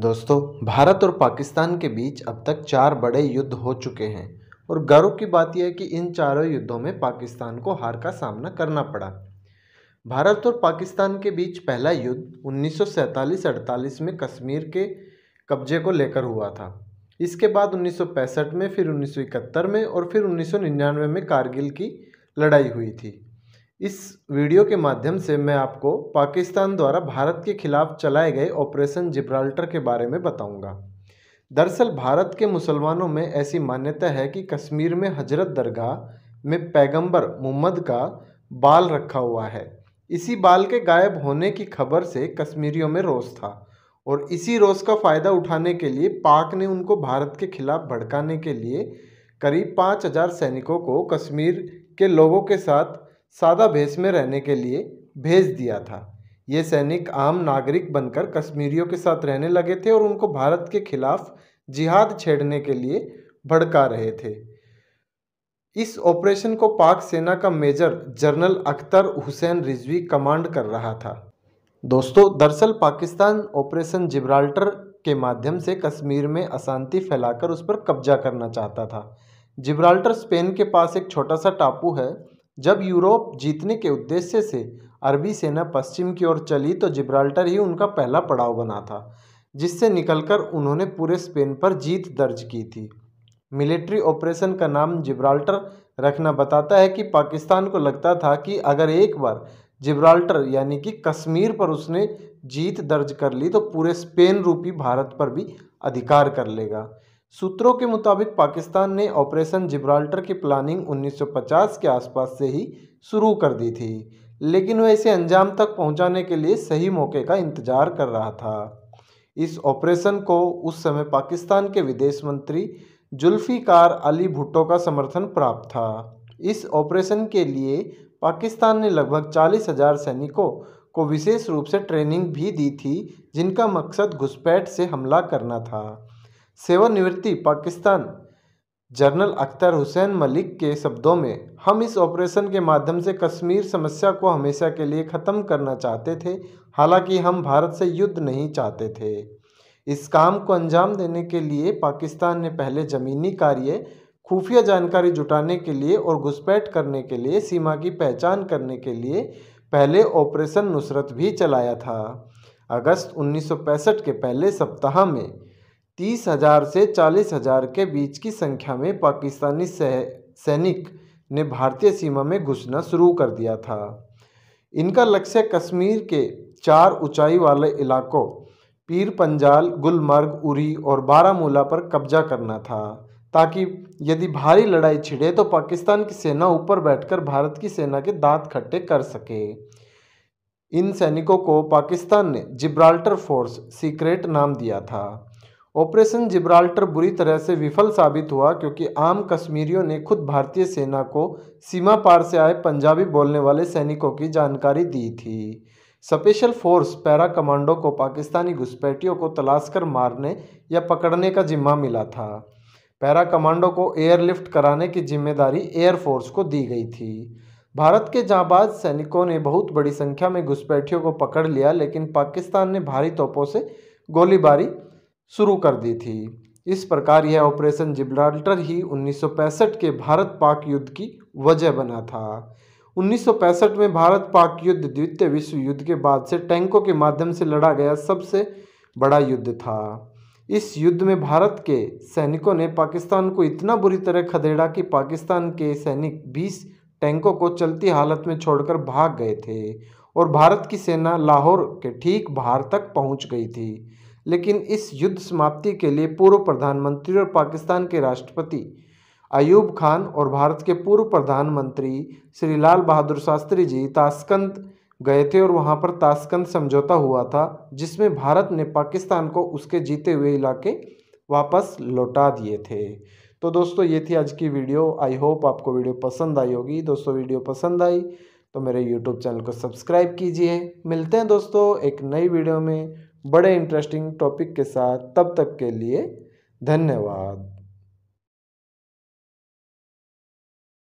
दोस्तों भारत और पाकिस्तान के बीच अब तक चार बड़े युद्ध हो चुके हैं और गर्व की बात यह है कि इन चारों युद्धों में पाकिस्तान को हार का सामना करना पड़ा भारत और पाकिस्तान के बीच पहला युद्ध 1947-48 में कश्मीर के कब्जे को लेकर हुआ था इसके बाद 1965 में फिर 1971 में और फिर 1999 में कारगिल की लड़ाई हुई थी इस वीडियो के माध्यम से मैं आपको पाकिस्तान द्वारा भारत के खिलाफ चलाए गए ऑपरेशन जिब्राल्टर के बारे में बताऊंगा। दरअसल भारत के मुसलमानों में ऐसी मान्यता है कि कश्मीर में हजरत दरगाह में पैगंबर मोहम्मद का बाल रखा हुआ है इसी बाल के गायब होने की खबर से कश्मीरियों में रोष था और इसी रोष का फ़ायदा उठाने के लिए पाक ने उनको भारत के खिलाफ भड़काने के लिए करीब पाँच हज़ार सैनिकों को कश्मीर के लोगों के साथ सादा भेस में रहने के लिए भेज दिया था ये सैनिक आम नागरिक बनकर कश्मीरियों के साथ रहने लगे थे और उनको भारत के खिलाफ जिहाद छेड़ने के लिए भड़का रहे थे इस ऑपरेशन को पाक सेना का major general Akhtar Hussain Rizvi command कर रहा था दोस्तों दरअसल पाकिस्तान ऑपरेशन जिब्राल्टर के माध्यम से कश्मीर में अशांति फैलाकर उस पर कब्जा करना चाहता था जिब्राल्टर स्पेन के पास एक छोटा सा टापू है जब यूरोप जीतने के उद्देश्य से अरबी सेना पश्चिम की ओर चली तो जिब्राल्टर ही उनका पहला पड़ाव बना था जिससे निकलकर उन्होंने पूरे स्पेन पर जीत दर्ज की थी मिलिट्री ऑपरेशन का नाम जिब्राल्टर रखना बताता है कि पाकिस्तान को लगता था कि अगर एक बार जिब्राल्टर यानी कि कश्मीर पर उसने जीत दर्ज कर ली तो पूरे स्पेन रूपी भारत पर भी अधिकार कर लेगा सूत्रों के मुताबिक पाकिस्तान ने ऑपरेशन जिब्राल्टर की प्लानिंग 1950 के आसपास से ही शुरू कर दी थी लेकिन वह इसे अंजाम तक पहुंचाने के लिए सही मौके का इंतजार कर रहा था इस ऑपरेशन को उस समय पाकिस्तान के विदेश मंत्री जुल्फ़ीकार अली भुट्टो का समर्थन प्राप्त था इस ऑपरेशन के लिए पाकिस्तान ने लगभग चालीस हजार सैनिकों को विशेष रूप से ट्रेनिंग भी दी थी जिनका मकसद घुसपैठ से हमला करना था सेवानिवृत्ति पाकिस्तान जनरल अख्तर हुसैन मलिक के शब्दों में हम इस ऑपरेशन के माध्यम से कश्मीर समस्या को हमेशा के लिए ख़त्म करना चाहते थे हालांकि हम भारत से युद्ध नहीं चाहते थे इस काम को अंजाम देने के लिए पाकिस्तान ने पहले ज़मीनी कार्य खुफिया जानकारी जुटाने के लिए और घुसपैठ करने के लिए सीमा की पहचान करने के लिए पहले ऑपरेशन नुसरत भी चलाया था अगस्त उन्नीस के पहले सप्ताह में तीस हजार से चालीस हजार के बीच की संख्या में पाकिस्तानी सैनिक ने भारतीय सीमा में घुसना शुरू कर दिया था इनका लक्ष्य कश्मीर के चार ऊंचाई वाले इलाकों पीर पंजाल गुलमर्ग उरी और बारामूला पर कब्जा करना था ताकि यदि भारी लड़ाई छिड़े तो पाकिस्तान की सेना ऊपर बैठकर भारत की सेना के दांत खट्टे कर सके इन सैनिकों को पाकिस्तान ने जिब्राल्टर फोर्स सीक्रेट नाम दिया था ऑपरेशन जिब्राल्टर बुरी तरह से विफल साबित हुआ क्योंकि आम कश्मीरियों ने खुद भारतीय सेना को सीमा पार से आए पंजाबी बोलने वाले सैनिकों की जानकारी दी थी स्पेशल फोर्स पैरा कमांडो को पाकिस्तानी घुसपैठियों को तलाश कर मारने या पकड़ने का जिम्मा मिला था पैरा कमांडो को एयरलिफ्ट कराने की जिम्मेदारी एयरफोर्स को दी गई थी भारत के जाबाज सैनिकों ने बहुत बड़ी संख्या में घुसपैठियों को पकड़ लिया लेकिन पाकिस्तान ने भारी तोपों से गोलीबारी शुरू कर दी थी इस प्रकार यह ऑपरेशन जिब्राल्टर ही 1965 के भारत पाक युद्ध की वजह बना था 1965 में भारत पाक युद्ध द्वितीय विश्व युद्ध के बाद से टैंकों के माध्यम से लड़ा गया सबसे बड़ा युद्ध था इस युद्ध में भारत के सैनिकों ने पाकिस्तान को इतना बुरी तरह खदेड़ा कि पाकिस्तान के सैनिक 20 टैंकों को चलती हालत में छोड़कर भाग गए थे और भारत की सेना लाहौर के ठीक बाहर तक पहुंच गई थी लेकिन इस युद्ध समाप्ति के लिए पूर्व प्रधानमंत्री और पाकिस्तान के राष्ट्रपति अयूब खान और भारत के पूर्व प्रधानमंत्री श्री लाल बहादुर शास्त्री जी ताशकंद गए थे और वहाँ पर ताशकंद समझौता हुआ था जिसमें भारत ने पाकिस्तान को उसके जीते हुए इलाके वापस लौटा दिए थे तो दोस्तों ये थी आज की वीडियो आई होप आपको वीडियो पसंद आई होगी दोस्तों वीडियो पसंद आई तो मेरे यूट्यूब चैनल को सब्सक्राइब कीजिए मिलते हैं दोस्तों एक नई वीडियो में बड़े इंटरेस्टिंग टॉपिक के साथ तब तक के लिए धन्यवाद